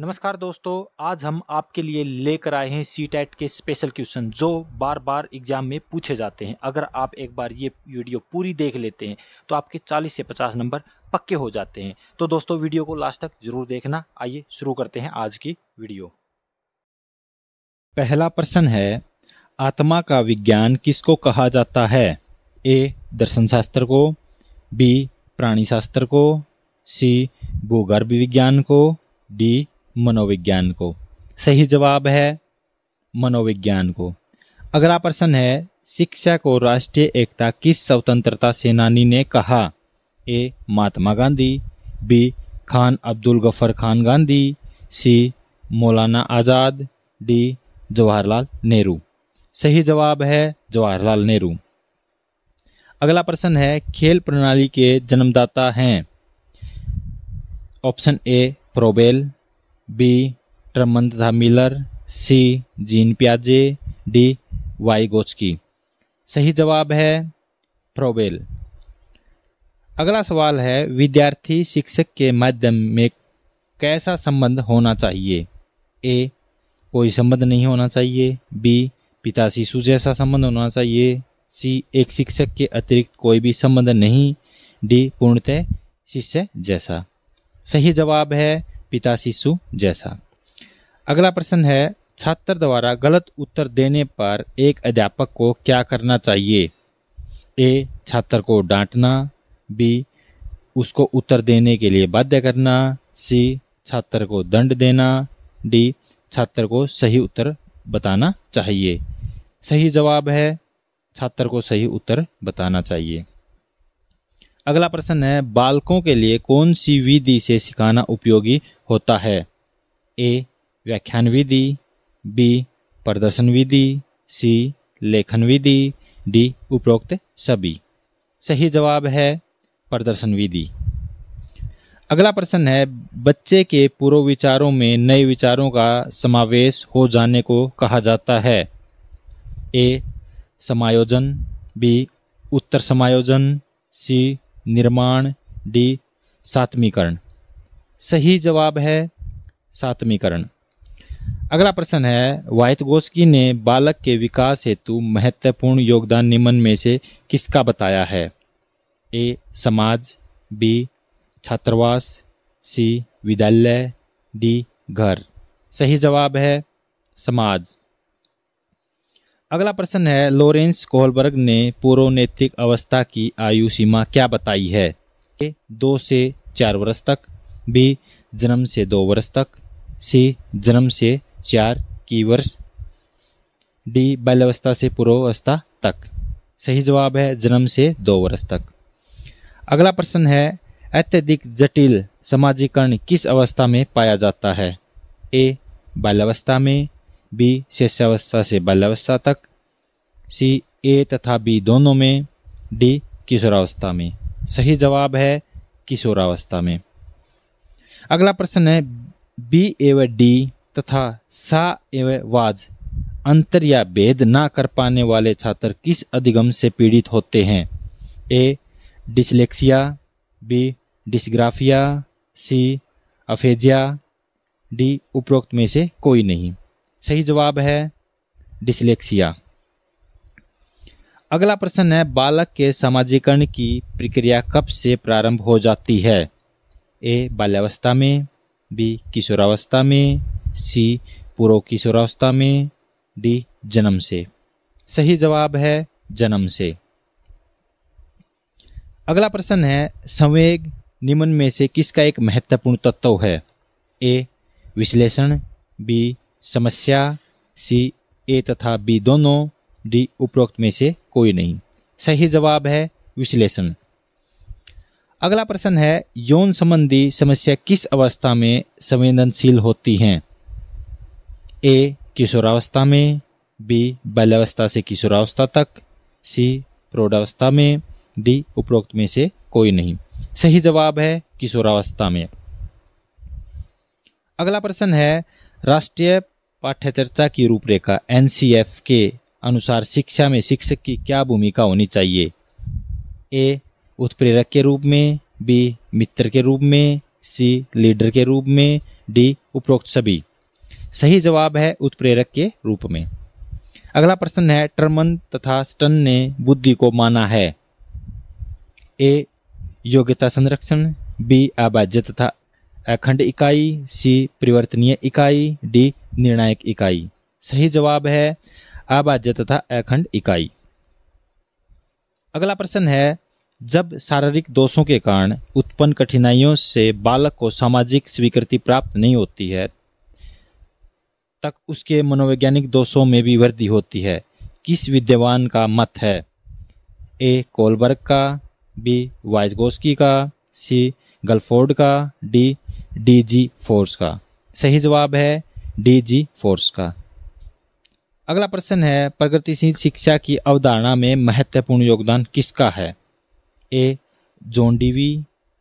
नमस्कार दोस्तों आज हम आपके लिए लेकर आए हैं सी टैट के स्पेशल क्वेश्चन जो बार बार एग्जाम में पूछे जाते हैं अगर आप एक बार ये वीडियो पूरी देख लेते हैं तो आपके 40 से 50 नंबर पक्के हो जाते हैं तो दोस्तों वीडियो को लास्ट तक जरूर देखना आइए शुरू करते हैं आज की वीडियो पहला प्रश्न है आत्मा का विज्ञान किसको कहा जाता है ए दर्शन शास्त्र को बी प्राणी शास्त्र को सी भूगर्भ विज्ञान को डी मनोविज्ञान को सही जवाब है मनोविज्ञान को अगला प्रश्न है शिक्षा को राष्ट्रीय एकता किस स्वतंत्रता सेनानी ने कहा A Mahatma Gandhi B Khan Abdul Ghaffar Khan Gandhi C Maulana Azad D Jawaharlal Nehru सही जवाब है जवाहरलाल नेहरू अगला प्रश्न है खेल प्रणाली के जन्मदाता हैं option A Froebel B Truman तथा मिलर सी जीन प्याजे डी वाई गोचकी सही जवाब है प्रोबेल अगला सवाल है विद्यार्थी शिक्षक के माध्यम में कैसा संबंध होना चाहिए ए कोई संबंध नहीं होना चाहिए बी पिता शिशु जैसा संबंध होना चाहिए सी एक शिक्षक के अतिरिक्त कोई भी संबंध नहीं डी पूर्णतः शिष्य जैसा सही जवाब है पिता शिशु जैसा अगला प्रश्न है छात्र द्वारा गलत उत्तर देने पर एक अध्यापक को क्या करना चाहिए ए छात्र को डांटना बी उसको उत्तर देने के लिए बाध्य करना सी छात्र को दंड देना डी छात्र को सही उत्तर बताना चाहिए सही जवाब है छात्र को सही उत्तर बताना चाहिए अगला प्रश्न है बालकों के लिए कौन सी विधि से सिखाना उपयोगी होता है ए व्याख्यान विधि बी प्रदर्शन विधि सी लेखन विधि डी उपरोक्त सभी सही जवाब है प्रदर्शन विधि अगला प्रश्न है बच्चे के पूर्व विचारों में नए विचारों का समावेश हो जाने को कहा जाता है ए समायोजन बी उत्तर समायोजन सी निर्माण डी सात्मीकरण सही जवाब है सातवीकरण अगला प्रश्न है गोस्की ने बालक के विकास हेतु महत्वपूर्ण योगदान निम्न में से किसका बताया है ए समाज बी छात्रवास सी विद्यालय डी घर सही जवाब है समाज अगला प्रश्न है लोरेंस कोहलबर्ग ने नैतिक अवस्था की आयु सीमा क्या बताई है ए दो से चार वर्ष तक बी जन्म से दो वर्ष तक सी जन्म से चार की वर्ष डी बाल्यावस्था से पूर्वावस्था तक सही जवाब है जन्म से दो वर्ष तक अगला प्रश्न है अत्यधिक जटिल समाजीकरण किस अवस्था में पाया जाता है ए बाल्यावस्था में बी शैशावस्था से बाल्यावस्था तक सी ए तथा बी दोनों में डी किशोरावस्था में सही जवाब है किशोरावस्था में अगला प्रश्न है बी एव डी तथा सा एव वाज अंतर या भेद ना कर पाने वाले छात्र किस अधिगम से पीड़ित होते हैं A dyslexia B dysgraphia C aphasia D उपरोक्त में से कोई नहीं सही जवाब है डिसलेक्सिया अगला प्रश्न है बालक के सामाजिकरण की प्रक्रिया कब से प्रारंभ हो जाती है ए बाल्यावस्था में बी किशोरावस्था में सी पूर्व किशोरावस्था में डी जन्म से सही जवाब है जन्म से अगला प्रश्न है संवेग निम्न में से किसका एक महत्वपूर्ण तत्व है ए विश्लेषण बी समस्या सी ए तथा बी दोनों डी उपरोक्त में से कोई नहीं सही जवाब है विश्लेषण अगला प्रश्न है यौन संबंधी समस्या किस अवस्था में संवेदनशील होती हैं ए किशोरावस्था में बी बाल्यावस्था से किशोरावस्था तक सी प्रौढ़वस्था में डी उपरोक्त में से कोई नहीं सही जवाब है किशोरावस्था में अगला प्रश्न है राष्ट्रीय पाठ्यचर्चा की रूपरेखा एन के अनुसार शिक्षा में शिक्षक की क्या भूमिका होनी चाहिए ए उत्प्रेरक के रूप में बी मित्र के रूप में सी लीडर के रूप में डी उपरोक्त सभी सही जवाब है उत्प्रेरक के रूप में अगला प्रश्न है टर्मन तथा स्टन ने बुद्धि को माना है ए योग्यता संरक्षण बी अबाज्य तथा अखंड इकाई सी परिवर्तनीय इकाई डी निर्णायक इकाई सही जवाब है अबाज्य तथा अखंड इकाई अगला प्रश्न है जब शारीरिक दोषों के कारण उत्पन्न कठिनाइयों से बालक को सामाजिक स्वीकृति प्राप्त नहीं होती है तक उसके मनोवैज्ञानिक दोषों में भी वृद्धि होती है किस विद्यवान का मत है ए कोलबर्ग का बी वाइजगोस्की का सी गल्फोर्ड का डी डी जी फोर्स का सही जवाब है डी जी फोर्स का अगला प्रश्न है प्रगतिशील शिक्षा की अवधारणा में महत्वपूर्ण योगदान किसका है A John Dewey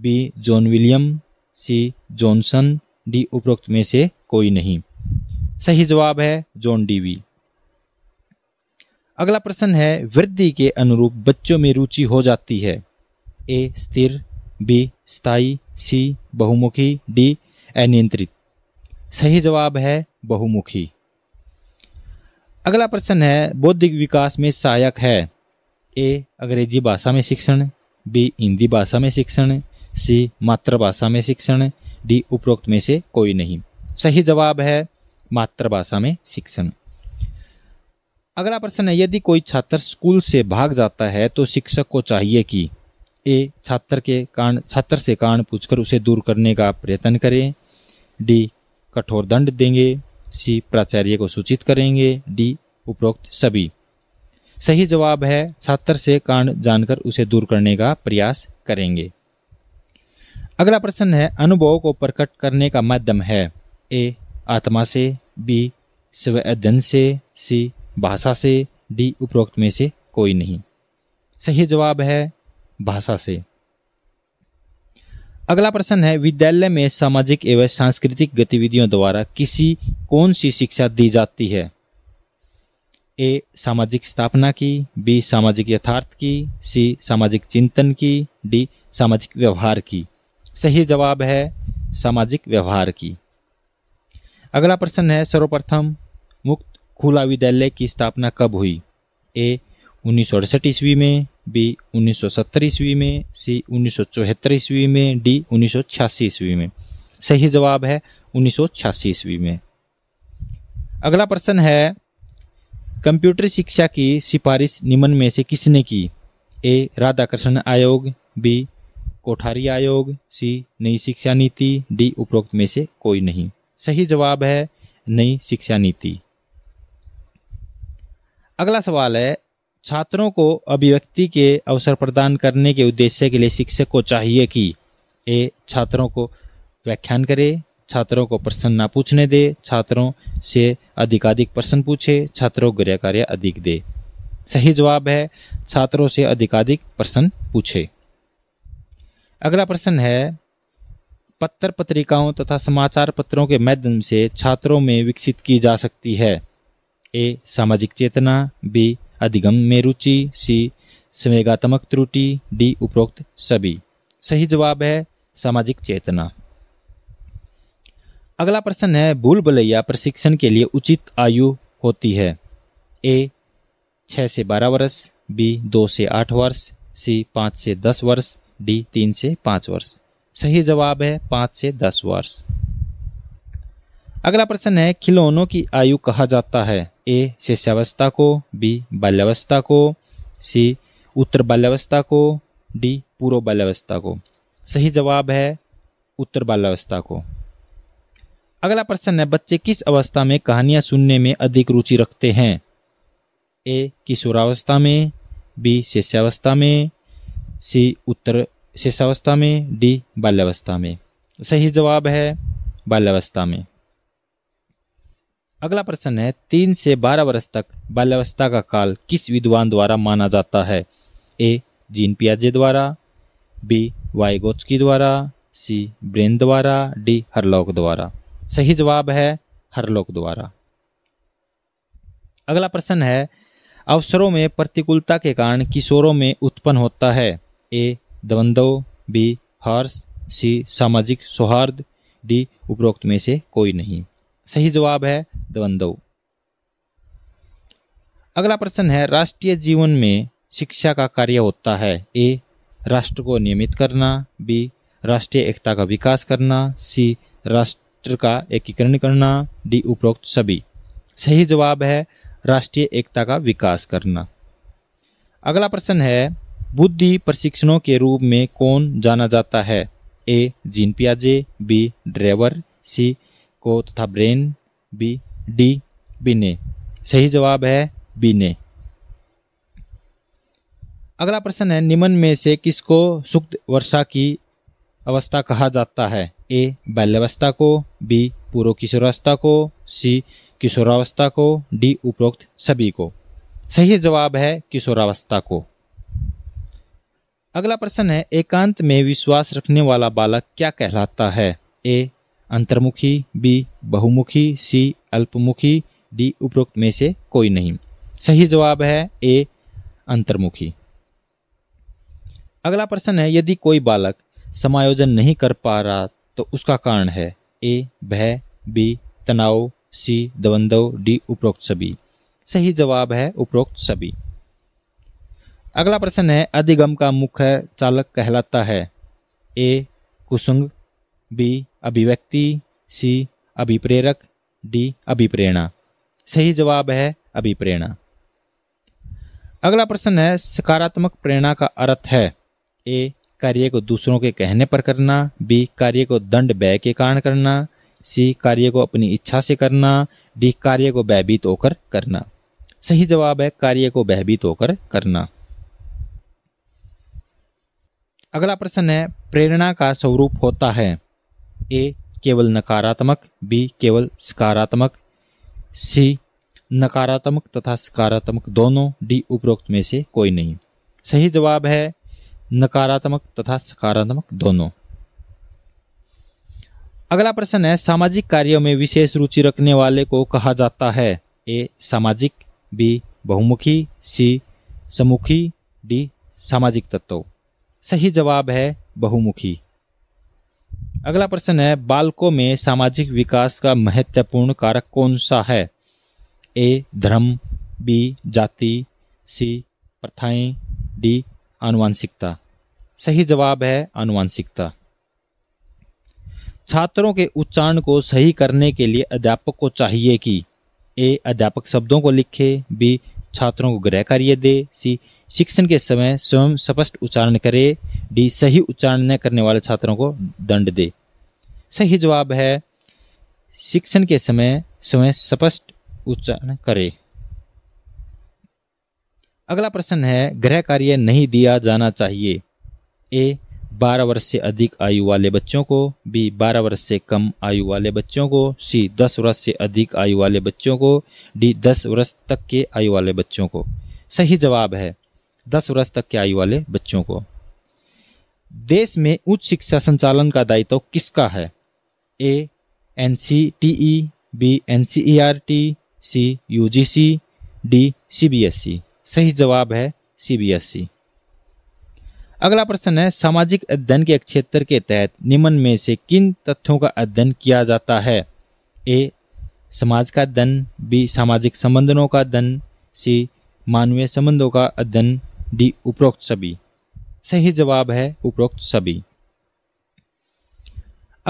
B John William C Johnson D उपरोक्त में से कोई नहीं सही जवाब है जॉन डीवी अगला प्रश्न है वृद्धि के अनुरूप बच्चों में रुचि हो जाती है ए स्थिर बी स्थाई सी बहुमुखी डी अनियंत्रित सही जवाब है बहुमुखी अगला प्रश्न है बौद्धिक विकास में सहायक है ए अंग्रेजी भाषा में शिक्षण बी हिंदी भाषा में शिक्षण सी मातृभाषा में शिक्षण डी उपरोक्त में से कोई नहीं सही जवाब है मातृभाषा में शिक्षण अगला प्रश्न है यदि कोई छात्र स्कूल से भाग जाता है तो शिक्षक को चाहिए कि ए छात्र के कारण छात्र से कारण पूछकर उसे दूर करने का प्रयत्न करें डी कठोर दंड देंगे सी प्राचार्य को सूचित करेंगे डी उपरोक्त सभी सही जवाब है छात्र से कांड जानकर उसे दूर करने का प्रयास करेंगे अगला प्रश्न है अनुभव को प्रकट करने का माध्यम है ए आत्मा से बी स्व अध्ययन से सी भाषा से डी उपरोक्त में से कोई नहीं सही जवाब है भाषा से अगला प्रश्न है विद्यालय में सामाजिक एवं सांस्कृतिक गतिविधियों द्वारा किसी कौन सी शिक्षा दी जाती है ए सामाजिक स्थापना की बी सामाजिक यथार्थ की सी सामाजिक चिंतन की डी सामाजिक व्यवहार की सही जवाब है सामाजिक व्यवहार की अगला प्रश्न है सर्वप्रथम मुक्त खुला विद्यालय की स्थापना कब हुई ए उन्नीस ईस्वी में बी 1970 ईस्वी में सी उन्नीस ईस्वी में डी उन्नीस ईस्वी में सही जवाब है उन्नीस ईस्वी में अगला प्रश्न है कंप्यूटर शिक्षा की सिफारिश निम्न में से किसने की ए राधाकृष्ण आयोग बी कोठारी आयोग सी नई शिक्षा नीति डी उपरोक्त में से कोई नहीं सही जवाब है नई शिक्षा नीति अगला सवाल है छात्रों को अभिव्यक्ति के अवसर प्रदान करने के उद्देश्य के लिए शिक्षक को चाहिए कि ए छात्रों को व्याख्यान करे छात्रों को प्रश्न ना पूछने दे छात्रों से अधिकाधिक प्रश्न पूछे छात्रों गृह कार्य अधिक दे सही जवाब है छात्रों से अधिकाधिक प्रश्न पूछे अगला प्रश्न है पत्र पत्रिकाओं तथा समाचार पत्रों के माध्यम से छात्रों में विकसित की जा सकती है ए सामाजिक चेतना बी अधिगम में रुचि सी संवेगात्मक त्रुटि डी उपरोक्त सभी सही जवाब है सामाजिक चेतना अगला प्रश्न है भूल भलैया प्रशिक्षण के लिए उचित आयु होती है ए छः से बारह वर्ष बी दो से आठ वर्ष सी पाँच से दस वर्ष डी तीन से पाँच वर्ष सही जवाब है पाँच से दस वर्ष अगला प्रश्न है खिलौनों की आयु कहा जाता है ए शिष्यावस्था को बी बाल्यावस्था को सी उत्तर बाल्यावस्था को डी पूर्व बाल्यावस्था को सही जवाब है उत्तर बाल्यावस्था को अगला प्रश्न है बच्चे किस अवस्था में कहानियां सुनने में अधिक रुचि रखते हैं ए किशोरावस्था में बी शिष्यावस्था में सी उत्तर शिष्यावस्था में डी बाल्यावस्था में सही जवाब है बाल्यावस्था में अगला प्रश्न है तीन से बारह वर्ष तक बाल्यावस्था का काल किस विद्वान द्वारा माना जाता है ए जीन पियाजे द्वारा बी वाइगोत्स्की द्वारा सी ब्रेन द्वारा डी हरलोक द्वारा सही जवाब है हर लोक द्वारा अगला प्रश्न है अवसरों में प्रतिकूलता के कारण किशोरों में उत्पन्न होता है ए द्वंद्व बी हर्ष सी सामाजिक सौहार्द डी उपरोक्त में से कोई नहीं सही जवाब है द्वंद्व अगला प्रश्न है राष्ट्रीय जीवन में शिक्षा का कार्य होता है ए राष्ट्र को नियमित करना बी राष्ट्रीय एकता का विकास करना सी राष्ट्र राष्ट्र का एकीकरण करना डी उपरोक्त सभी सही जवाब है राष्ट्रीय एकता का विकास करना अगला प्रश्न है बुद्धि प्रशिक्षणों के रूप में कौन जाना जाता है ए जीन पियाजे बी ड्राइवर सी को तथा ब्रेन बी डी बिने सही जवाब है बिने अगला प्रश्न है निम्न में से किसको सुक्त वर्षा की अवस्था कहा जाता है ए बाल्यावस्था को बी पूर्व किशोरावस्था को सी किशोरावस्था को डी उपरोक्त सभी को सही जवाब है किशोरावस्था को अगला प्रश्न है एकांत में विश्वास रखने वाला बालक क्या कहलाता है ए अंतर्मुखी बी बहुमुखी सी अल्पमुखी डी उपरोक्त में से कोई नहीं सही जवाब है ए अंतर्मुखी अगला प्रश्न है यदि कोई बालक समायोजन नहीं कर पा रहा तो उसका कारण है ए भय बी तनाव सी दबंदव डी उपरोक्त सभी सही जवाब है उपरोक्त सभी अगला प्रश्न है अधिगम का मुख्य चालक कहलाता है ए कुसुंग बी अभिव्यक्ति सी अभिप्रेरक डी अभिप्रेरणा सही जवाब है अभिप्रेरणा अगला प्रश्न है सकारात्मक प्रेरणा का अर्थ है ए कार्य को दूसरों के कहने पर करना बी कार्य को दंड व्यय के कारण करना सी कार्य को अपनी इच्छा से करना डी कार्य को भयभीत होकर करना सही जवाब है कार्य को भयभीत होकर करना अगला प्रश्न है प्रेरणा का स्वरूप होता है ए केवल नकारात्मक बी केवल सकारात्मक सी नकारात्मक तथा सकारात्मक दोनों डी उपरोक्त में से कोई नहीं सही जवाब है नकारात्मक तथा सकारात्मक दोनों अगला प्रश्न है सामाजिक कार्यों में विशेष रुचि रखने वाले को कहा जाता है ए सामाजिक बी बहुमुखी सी समुखी डी सामाजिक तत्व सही जवाब है बहुमुखी अगला प्रश्न है बालकों में सामाजिक विकास का महत्वपूर्ण कारक कौन सा है ए धर्म बी जाति सी प्रथाएं डी अनुवांशिकता सही जवाब है अनुवांशिकता छात्रों के उच्चारण को सही करने के लिए अध्यापक को चाहिए कि ए अध्यापक शब्दों को लिखे बी छात्रों को ग्रह कार्य दे सी शिक्षण के समय स्वयं स्पष्ट उच्चारण करे डी सही उच्चारण न करने वाले छात्रों को दंड दे सही जवाब है शिक्षण के समय स्वयं स्पष्ट उच्चारण करे अगला प्रश्न है गृह कार्य नहीं दिया जाना चाहिए ए 12 वर्ष से अधिक आयु वाले बच्चों को बी 12 वर्ष से कम आयु वाले बच्चों को सी 10 वर्ष से अधिक आयु वाले बच्चों को डी 10 वर्ष तक के आयु वाले बच्चों को सही जवाब है 10 वर्ष तक के आयु वाले बच्चों को देश में उच्च शिक्षा संचालन का दायित्व किसका है A N C T E B N C E R T C U G C D C B S E सही जवाब है सीबीएसई e। अगला प्रश्न है सामाजिक अध्ययन के क्षेत्र के तहत निम्न में से किन तथ्यों का अध्ययन किया जाता है ए समाज का अध्ययन बी सामाजिक संबंधों का अध्ययन सी मानवीय संबंधों का अध्ययन डी उपरोक्त सभी सही जवाब है उपरोक्त सभी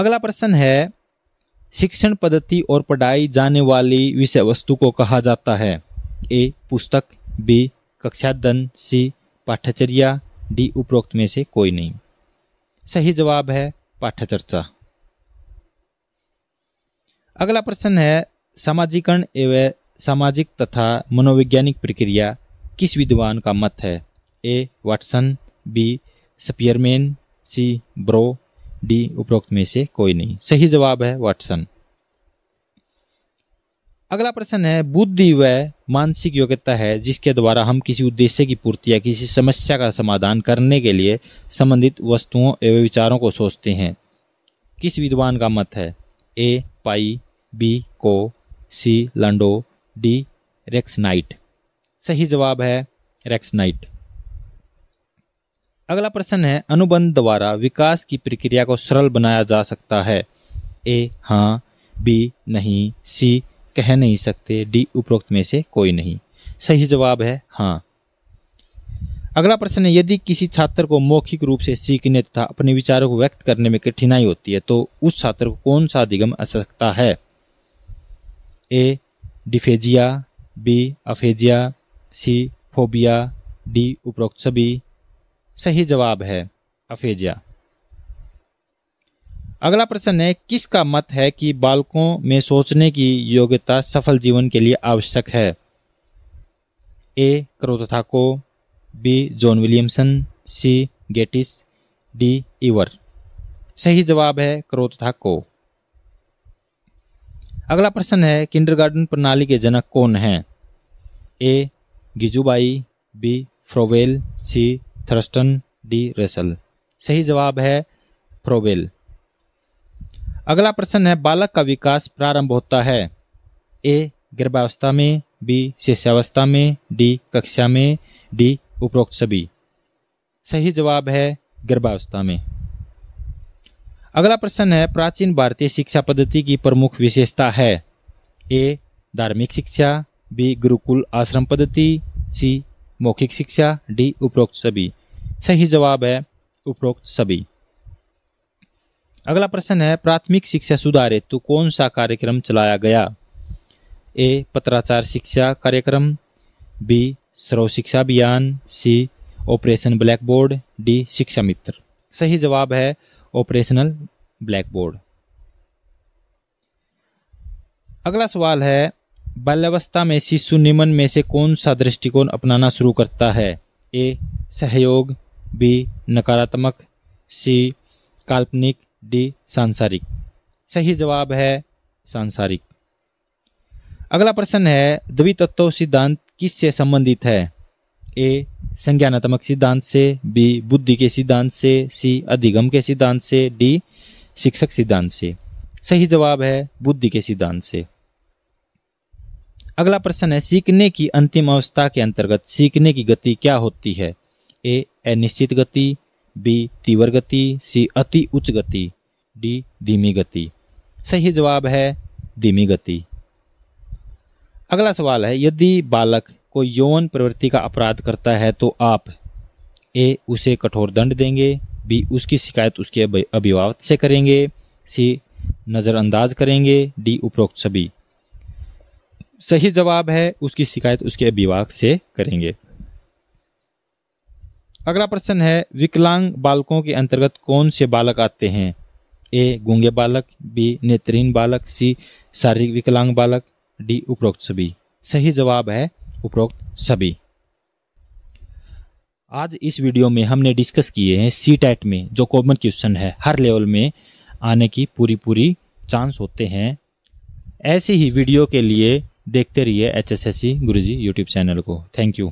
अगला प्रश्न है शिक्षण पद्धति और पढ़ाई जाने वाली विषय वस्तु को कहा जाता है ए पुस्तक बी दन सी पाठ्यचर्या डी उपरोक्त में से कोई नहीं सही जवाब है पाठ्यचर्चा अगला प्रश्न है सामाजिकरण एवं सामाजिक तथा मनोवैज्ञानिक प्रक्रिया किस विद्वान का मत है A Watson B Spearman C ब्रो डी उपरोक्त में से कोई नहीं सही जवाब है वाटसन अगला प्रश्न है बुद्धि व मानसिक योग्यता है जिसके द्वारा हम किसी उद्देश्य की पूर्ति या किसी समस्या का समाधान करने के लिए संबंधित वस्तुओं एवं विचारों को सोचते हैं किस विद्वान का मत है ए पाई बी को सी लंडो डी रेक्सनाइट सही जवाब है रेक्सनाइट अगला प्रश्न है अनुबंध द्वारा विकास की प्रक्रिया को सरल बनाया जा सकता है ए हाँ बी नहीं सी कह नहीं सकते डी उपरोक्त में से कोई नहीं सही जवाब है हाँ अगला प्रश्न है यदि किसी छात्र को मौखिक रूप से सीखने तथा अपने विचारों को व्यक्त करने में कठिनाई होती है तो उस छात्र को कौन सा अधिगम असकता है A dysphasia B aphasia C phobia D उपरोक्त सभी सही जवाब है अफेजिया अगला प्रश्न है किसका मत है कि बालकों में सोचने की योग्यता सफल जीवन के लिए आवश्यक है ए क्रोतथा को बी जॉन विलियमसन सी गेटिस डी इवर सही जवाब है क्रोतथा को अगला प्रश्न है किंडरगार्टन प्रणाली के जनक कौन हैं ए गिजुबाई B Froebel C Thurstone D Russell सही जवाब है फ्रोवेल अगला प्रश्न है बालक का विकास प्रारंभ होता है ए गर्भावस्था में बी शिष्यावस्था में डी कक्षा में डी उपरोक्त सभी सही जवाब है गर्भावस्था में अगला प्रश्न है प्राचीन भारतीय शिक्षा पद्धति की प्रमुख विशेषता है ए धार्मिक शिक्षा बी गुरुकुल आश्रम पद्धति सी मौखिक शिक्षा डी उपरोक्त सभी सही जवाब है उपरोक्त सभी अगला प्रश्न है प्राथमिक शिक्षा सुधार हेतु तो कौन सा कार्यक्रम चलाया गया ए पत्राचार शिक्षा कार्यक्रम B Sarva Shiksha Abhiyan C operation blackboard D Shiksha Mitra सही जवाब है ऑपरेशनल ब्लैक बोर्ड अगला सवाल है बाल्यावस्था में शिशु निमन में से कौन सा दृष्टिकोण अपनाना शुरू करता है ए सहयोग बी नकारात्मक सी काल्पनिक डी सांसारिक सही जवाब है सांसारिक अगला प्रश्न है द्वितत्व सिद्धांत किससे संबंधित है ए संज्ञानात्मक सिद्धांत से बी बुद्धि के सिद्धांत से सी अधिगम के सिद्धांत से डी शिक्षक सिद्धांत से सही जवाब है बुद्धि के सिद्धांत से अगला प्रश्न है सीखने की अंतिम अवस्था के अंतर्गत सीखने की गति क्या होती है ए अनिश्चित गति बी तीव्र गति सी अति उच्च गति डी धीमी गति सही जवाब है धीमी गति अगला सवाल है यदि बालक कोई यौन प्रवृत्ति का अपराध करता है तो आप ए उसे कठोर दंड देंगे बी उसकी शिकायत उसके अभिभावक से करेंगे सी नज़रअंदाज करेंगे डी उपरोक्त सभी सही जवाब है उसकी शिकायत उसके अभिभावक से करेंगे अगला प्रश्न है विकलांग बालकों के अंतर्गत कौन से बालक आते हैं ए गूंगे बालक बी नेत्रहीन बालक सी शारीरिक विकलांग बालक डी उपरोक्त सभी सही जवाब है उपरोक्त सभी आज इस वीडियो में हमने डिस्कस किए हैं सी टैट में जो कॉमन क्वेश्चन है हर लेवल में आने की पूरी पूरी चांस होते हैं ऐसे ही वीडियो के लिए देखते रहिए H S S C G YouTube channel को थैंक यू